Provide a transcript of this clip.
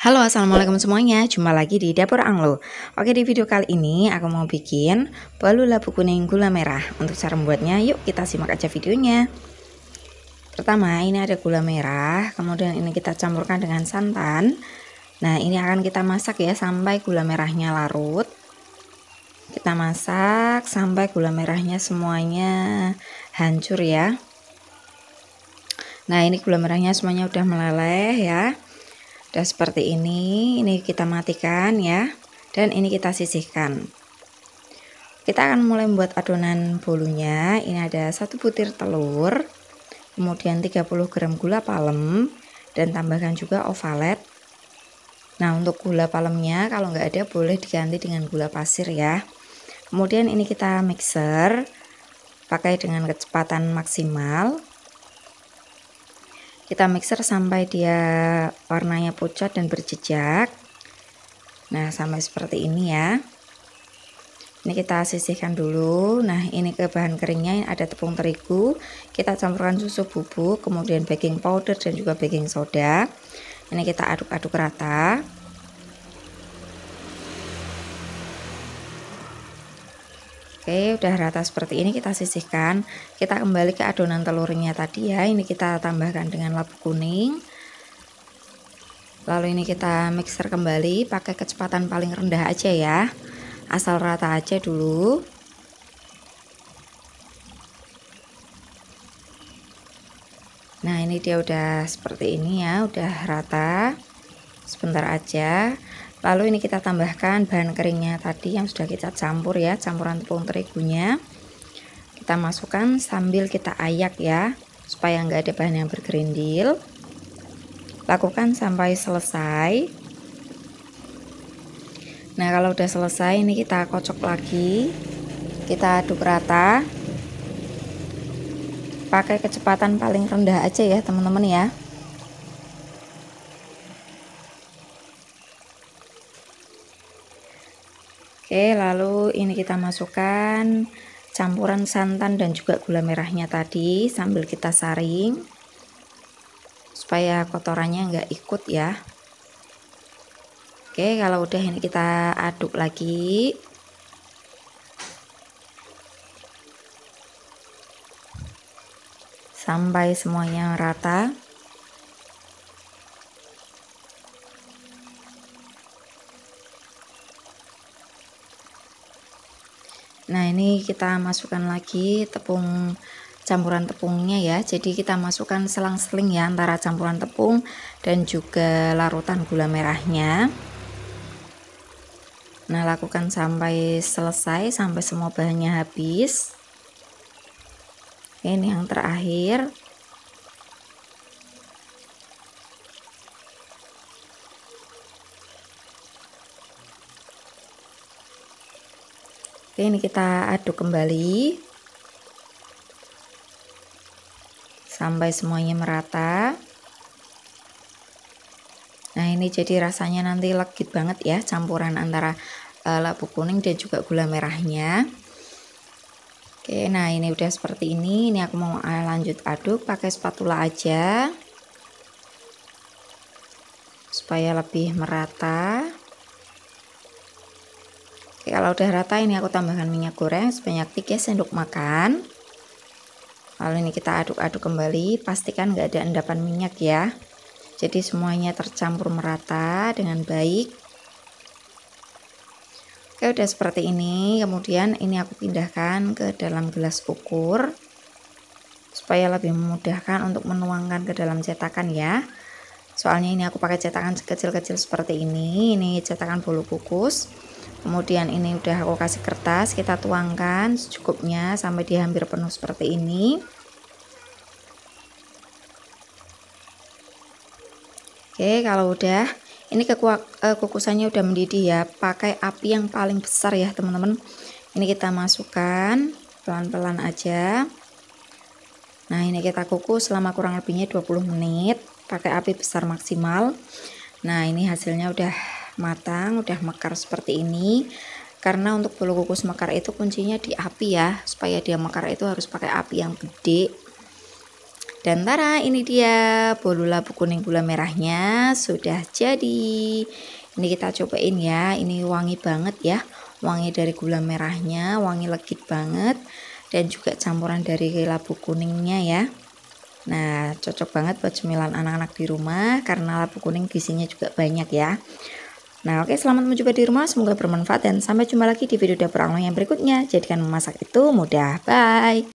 Halo assalamualaikum semuanya jumpa lagi di dapur Anglo Oke di video kali ini aku mau bikin balu labu kuning gula merah Untuk cara membuatnya yuk kita simak aja videonya Pertama ini ada gula merah kemudian ini kita campurkan dengan santan Nah ini akan kita masak ya sampai gula merahnya larut Kita masak sampai gula merahnya semuanya hancur ya Nah ini gula merahnya semuanya udah meleleh ya sudah seperti ini, ini kita matikan ya. Dan ini kita sisihkan. Kita akan mulai membuat adonan bolunya. Ini ada satu butir telur, kemudian 30 gram gula palem dan tambahkan juga ovalet. Nah, untuk gula palemnya kalau nggak ada boleh diganti dengan gula pasir ya. Kemudian ini kita mixer pakai dengan kecepatan maksimal kita mixer sampai dia warnanya pucat dan berjejak nah sampai seperti ini ya ini kita sisihkan dulu nah ini ke bahan keringnya ini ada tepung terigu kita campurkan susu bubuk kemudian baking powder dan juga baking soda ini kita aduk-aduk rata Oke, udah rata seperti ini kita sisihkan. Kita kembali ke adonan telurnya tadi ya. Ini kita tambahkan dengan labu kuning. Lalu ini kita mixer kembali pakai kecepatan paling rendah aja ya. Asal rata aja dulu. Nah, ini dia udah seperti ini ya, udah rata. Sebentar aja lalu ini kita tambahkan bahan keringnya tadi yang sudah kita campur ya campuran tepung terigunya kita masukkan sambil kita ayak ya supaya nggak ada bahan yang bergerindil lakukan sampai selesai nah kalau udah selesai ini kita kocok lagi kita aduk rata pakai kecepatan paling rendah aja ya teman-teman ya Oke, lalu ini kita masukkan campuran santan dan juga gula merahnya tadi sambil kita saring supaya kotorannya nggak ikut ya. Oke, kalau udah ini kita aduk lagi. Sampai semuanya rata. nah ini kita masukkan lagi tepung campuran tepungnya ya jadi kita masukkan selang-seling ya antara campuran tepung dan juga larutan gula merahnya nah lakukan sampai selesai sampai semua bahannya habis ini yang terakhir Oke, ini kita aduk kembali sampai semuanya merata. Nah, ini jadi rasanya nanti legit banget ya campuran antara uh, labu kuning dan juga gula merahnya. Oke, nah ini udah seperti ini. Ini aku mau eh, lanjut aduk pakai spatula aja supaya lebih merata. Oke, kalau udah rata ini aku tambahkan minyak goreng sebanyak 3 sendok makan. Lalu ini kita aduk-aduk kembali, pastikan nggak ada endapan minyak ya. Jadi semuanya tercampur merata dengan baik. Oke, udah seperti ini. Kemudian ini aku pindahkan ke dalam gelas ukur supaya lebih memudahkan untuk menuangkan ke dalam cetakan ya. Soalnya ini aku pakai cetakan kecil-kecil seperti ini. Ini cetakan bolu kukus kemudian ini udah aku kasih kertas kita tuangkan secukupnya sampai dia hampir penuh seperti ini oke kalau udah ini kekuak, eh, kukusannya udah mendidih ya pakai api yang paling besar ya teman-teman ini kita masukkan pelan-pelan aja nah ini kita kukus selama kurang lebihnya 20 menit pakai api besar maksimal nah ini hasilnya udah matang, udah mekar seperti ini. Karena untuk bolu kukus mekar itu kuncinya di api ya, supaya dia mekar itu harus pakai api yang gede. Dan tara, ini dia bolu labu kuning gula merahnya sudah jadi. Ini kita cobain ya, ini wangi banget ya. Wangi dari gula merahnya, wangi legit banget. Dan juga campuran dari labu kuningnya ya. Nah, cocok banget buat cemilan anak-anak di rumah karena labu kuning gizinya juga banyak ya. Nah oke selamat mencoba di rumah semoga bermanfaat dan sampai jumpa lagi di video dapur Allah yang berikutnya. Jadikan memasak itu mudah. Bye.